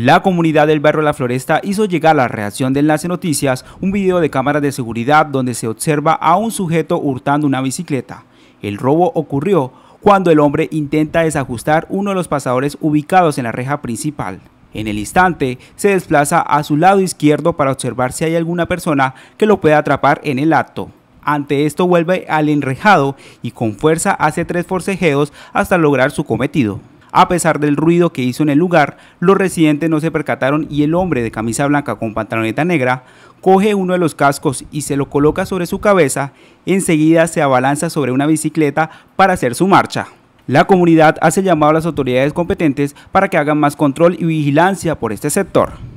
La comunidad del barrio La Floresta hizo llegar a la reacción de Enlace Noticias un video de cámaras de seguridad donde se observa a un sujeto hurtando una bicicleta. El robo ocurrió cuando el hombre intenta desajustar uno de los pasadores ubicados en la reja principal. En el instante, se desplaza a su lado izquierdo para observar si hay alguna persona que lo pueda atrapar en el acto. Ante esto vuelve al enrejado y con fuerza hace tres forcejeos hasta lograr su cometido. A pesar del ruido que hizo en el lugar, los residentes no se percataron y el hombre de camisa blanca con pantaloneta negra coge uno de los cascos y se lo coloca sobre su cabeza, enseguida se abalanza sobre una bicicleta para hacer su marcha. La comunidad hace llamado a las autoridades competentes para que hagan más control y vigilancia por este sector.